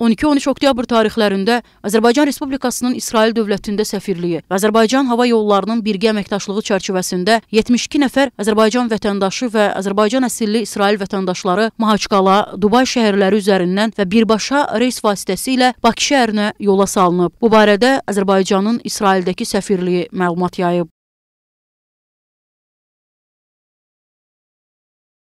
12-13 oktyabr tarixlərində Azərbaycan Respublikasının İsrail dövlətində səfirliyi və Azərbaycan Hava Yollarının birgə əməkdaşlığı çərçivəsində 72 nəfər Azərbaycan vətəndaşı və Azərbaycan əsilli İsrail vətəndaşları Mahaçqala, Dubay şəhərləri üzərindən və birbaşa reys vasitəsilə Bakı şəhərinə yola salınıb. Bu barədə Azərbaycanın İsraildəki səfirliyi məlumat yayıb.